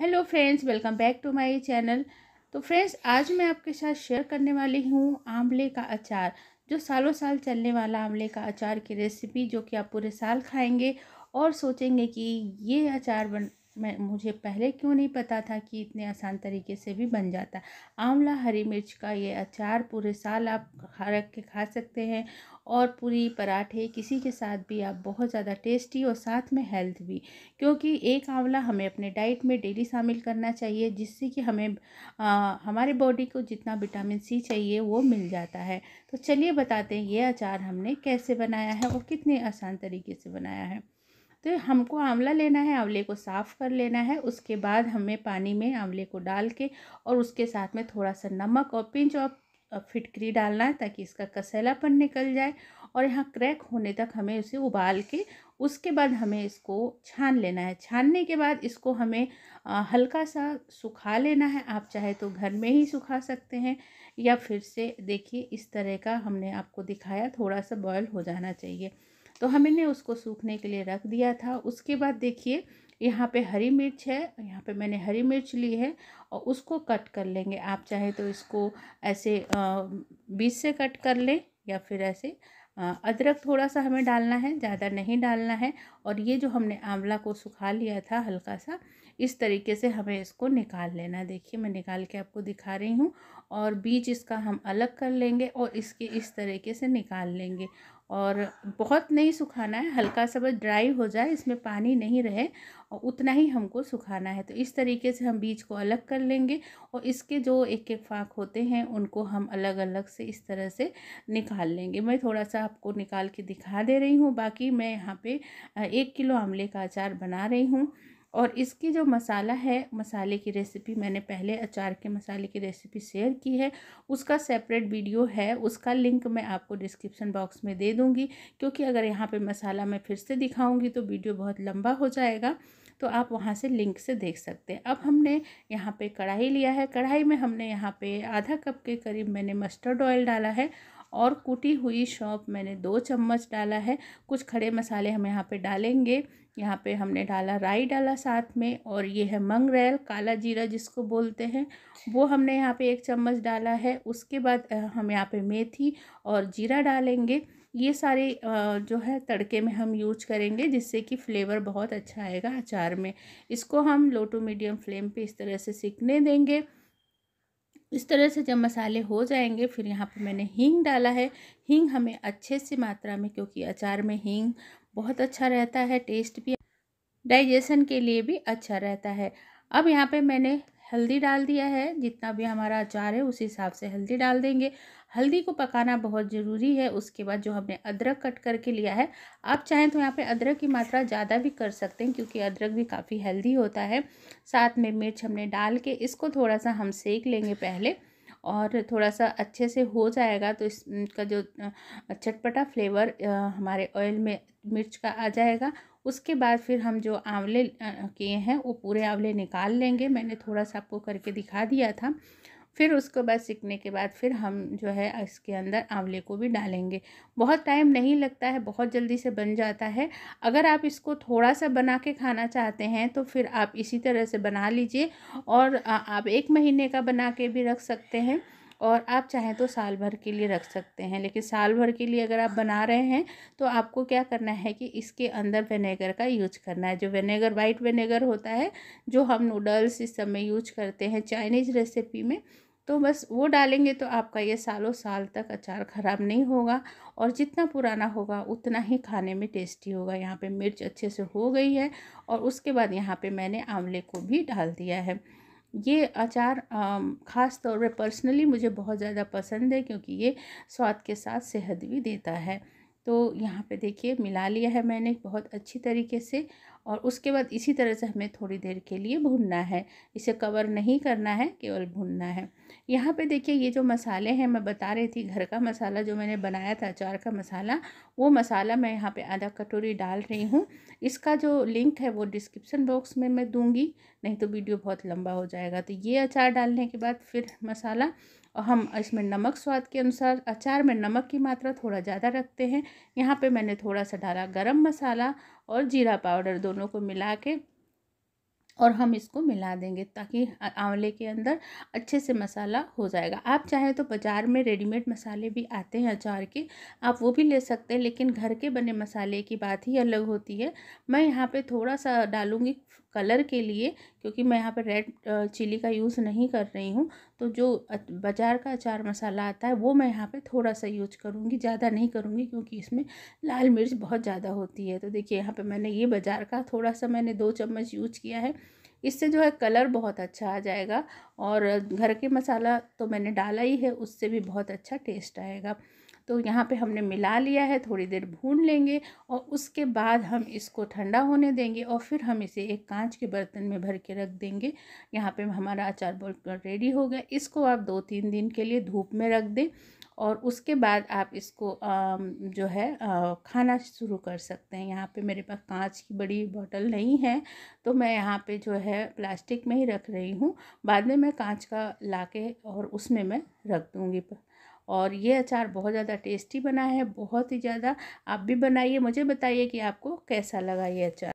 hello friends welcome back to my channel तो friends आज मैं आपके साथ शेयर करने वाली हूँ आंवले का अचार जो सालों साल चलने वाला आंवले का अचार की रेसिपी जो कि आप पूरे साल खाएंगे और सोचेंगे कि ये अचार बन मैं मुझे पहले क्यों नहीं पता था कि इतने आसान तरीके से भी बन जाता आंवला हरी मिर्च का ये अचार पूरे साल आप रख के खा सकते हैं और पूरी पराठे किसी के साथ भी आप बहुत ज़्यादा टेस्टी और साथ में हेल्थ भी क्योंकि एक आंवला हमें अपने डाइट में डेली शामिल करना चाहिए जिससे कि हमें आ, हमारे बॉडी को जितना विटामिन सी चाहिए वो मिल जाता है तो चलिए बताते हैं ये अचार हमने कैसे बनाया है और कितने आसान तरीके से बनाया है तो हमको आंवला लेना है आंवले को साफ़ कर लेना है उसके बाद हमें पानी में आंवले को डाल के और उसके साथ में थोड़ा सा नमक और पिंच और फिटकरी डालना है ताकि इसका कसैलापन निकल जाए और यहाँ क्रैक होने तक हमें उसे उबाल के उसके बाद हमें इसको छान लेना है छानने के बाद इसको हमें आ, हल्का सा सुखा लेना है आप चाहे तो घर में ही सुखा सकते हैं या फिर से देखिए इस तरह का हमने आपको दिखाया थोड़ा सा बॉयल हो जाना चाहिए तो हमने उसको सूखने के लिए रख दिया था उसके बाद देखिए यहाँ पे हरी मिर्च है यहाँ पे मैंने हरी मिर्च ली है और उसको कट कर लेंगे आप चाहे तो इसको ऐसे बीज से कट कर लें या फिर ऐसे अदरक थोड़ा सा हमें डालना है ज़्यादा नहीं डालना है और ये जो हमने आंवला को सुखा लिया था हल्का सा इस तरीके से हमें इसको निकाल लेना देखिए मैं निकाल के आपको दिखा रही हूँ और बीज इसका हम अलग कर लेंगे और इसके इस तरीके से निकाल लेंगे और बहुत नहीं सुखाना है हल्का सा बस ड्राई हो जाए इसमें पानी नहीं रहे और उतना ही हमको सुखाना है तो इस तरीके से हम बीज को अलग कर लेंगे और इसके जो एक एक फाँक होते हैं उनको हम अलग अलग से इस तरह से निकाल लेंगे मैं थोड़ा सा आपको निकाल के दिखा दे रही हूँ बाकी मैं यहाँ पे एक किलो आमले का अचार बना रही हूँ और इसकी जो मसाला है मसाले की रेसिपी मैंने पहले अचार के मसाले की रेसिपी शेयर की है उसका सेपरेट वीडियो है उसका लिंक मैं आपको डिस्क्रिप्शन बॉक्स में दे दूँगी क्योंकि अगर यहाँ पर मसाला मैं फिर से दिखाऊँगी तो वीडियो बहुत लंबा हो जाएगा तो आप वहाँ से लिंक से देख सकते हैं अब हमने यहाँ पे कढ़ाई लिया है कढ़ाई में हमने यहाँ पे आधा कप के करीब मैंने मस्टर्ड ऑयल डाला है और कुटी हुई शॉप मैंने दो चम्मच डाला है कुछ खड़े मसाले हम यहाँ पे डालेंगे यहाँ पे हमने डाला राई डाला साथ में और ये है मंगरेल काला जीरा जिसको बोलते हैं वो हमने यहाँ पे एक चम्मच डाला है उसके बाद हम यहाँ पे मेथी और जीरा डालेंगे ये सारे जो है तड़के में हम यूज करेंगे जिससे कि फ्लेवर बहुत अच्छा आएगा अचार में इसको हम लो टू मीडियम फ्लेम पर इस तरह से सीखने देंगे इस तरह से जब मसाले हो जाएंगे फिर यहाँ पर मैंने हींग डाला है हींग हमें अच्छे से मात्रा में क्योंकि अचार में हींग बहुत अच्छा रहता है टेस्ट भी डाइजेशन के लिए भी अच्छा रहता है अब यहाँ पे मैंने हल्दी डाल दिया है जितना भी हमारा अचार है उस हिसाब से हल्दी डाल देंगे हल्दी को पकाना बहुत ज़रूरी है उसके बाद जो हमने अदरक कट करके लिया है आप चाहें तो यहाँ पे अदरक की मात्रा ज़्यादा भी कर सकते हैं क्योंकि अदरक भी काफ़ी हेल्दी होता है साथ में मिर्च हमने डाल के इसको थोड़ा सा हम सेक लेंगे पहले और थोड़ा सा अच्छे से हो जाएगा तो इसका जो चटपटा फ्लेवर हमारे ऑयल में मिर्च का आ जाएगा उसके बाद फिर हम जो आंवले किए हैं वो पूरे आंवले निकाल लेंगे मैंने थोड़ा सा आपको करके दिखा दिया था फिर उसको बाद सीखने के बाद फिर हम जो है इसके अंदर आंवले को भी डालेंगे बहुत टाइम नहीं लगता है बहुत जल्दी से बन जाता है अगर आप इसको थोड़ा सा बना के खाना चाहते हैं तो फिर आप इसी तरह से बना लीजिए और आप एक महीने का बना के भी रख सकते हैं और आप चाहें तो साल भर के लिए रख सकते हैं लेकिन साल भर के लिए अगर आप बना रहे हैं तो आपको क्या करना है कि इसके अंदर वेनेगर का यूज करना है जो वेनेगर वाइट वेनेगर होता है जो हम नूडल्स इस समय यूज करते हैं चाइनीज रेसिपी में तो बस वो डालेंगे तो आपका ये सालों साल तक अचार ख़राब नहीं होगा और जितना पुराना होगा उतना ही खाने में टेस्टी होगा यहाँ पे मिर्च अच्छे से हो गई है और उसके बाद यहाँ पे मैंने आंवले को भी डाल दिया है ये अचार ख़ास तौर पर पर्सनली मुझे बहुत ज़्यादा पसंद है क्योंकि ये स्वाद के साथ सेहत भी देता है तो यहाँ पे देखिए मिला लिया है मैंने बहुत अच्छी तरीके से और उसके बाद इसी तरह से हमें थोड़ी देर के लिए भूनना है इसे कवर नहीं करना है केवल भूनना है यहाँ पे देखिए ये जो मसाले हैं मैं बता रही थी घर का मसाला जो मैंने बनाया था अचार का मसाला वो मसाला मैं यहाँ पे आधा कटोरी डाल रही हूँ इसका जो लिंक है वो डिस्क्रिप्सन बॉक्स में मैं दूँगी नहीं तो वीडियो बहुत लंबा हो जाएगा तो ये अचार डालने के बाद फिर मसाला और हम इसमें नमक स्वाद के अनुसार अचार में नमक की मात्रा थोड़ा ज़्यादा रखते हैं यहाँ पे मैंने थोड़ा सा डाला गरम मसाला और जीरा पाउडर दोनों को मिला के और हम इसको मिला देंगे ताकि आंवले के अंदर अच्छे से मसाला हो जाएगा आप चाहे तो बाज़ार में रेडीमेड मसाले भी आते हैं अचार के आप वो भी ले सकते हैं लेकिन घर के बने मसाले की बात ही अलग होती है मैं यहाँ पे थोड़ा सा डालूँगी कलर के लिए क्योंकि मैं यहाँ पर रेड चिली का यूज़ नहीं कर रही हूँ तो जो बाज़ार का अचार मसाला आता है वो मैं यहाँ पे थोड़ा सा यूज करूँगी ज़्यादा नहीं करूँगी क्योंकि इसमें लाल मिर्च बहुत ज़्यादा होती है तो देखिए यहाँ पे मैंने ये बाज़ार का थोड़ा सा मैंने दो चम्मच यूज किया है इससे जो है कलर बहुत अच्छा आ जाएगा और घर के मसाला तो मैंने डाला ही है उससे भी बहुत अच्छा टेस्ट आएगा तो यहाँ पे हमने मिला लिया है थोड़ी देर भून लेंगे और उसके बाद हम इसको ठंडा होने देंगे और फिर हम इसे एक कांच के बर्तन में भर के रख देंगे यहाँ पे हमारा अचार बोल रेडी हो गया इसको आप दो तीन दिन के लिए धूप में रख दें और उसके बाद आप इसको आ, जो है आ, खाना शुरू कर सकते हैं यहाँ पे मेरे पास कांच की बड़ी बोतल नहीं है तो मैं यहाँ पे जो है प्लास्टिक में ही रख रही हूँ बाद में मैं कांच का ला के और उसमें मैं रख दूँगी और ये अचार बहुत ज़्यादा टेस्टी बना है बहुत ही ज़्यादा आप भी बनाइए मुझे बताइए कि आपको कैसा लगा ये अचार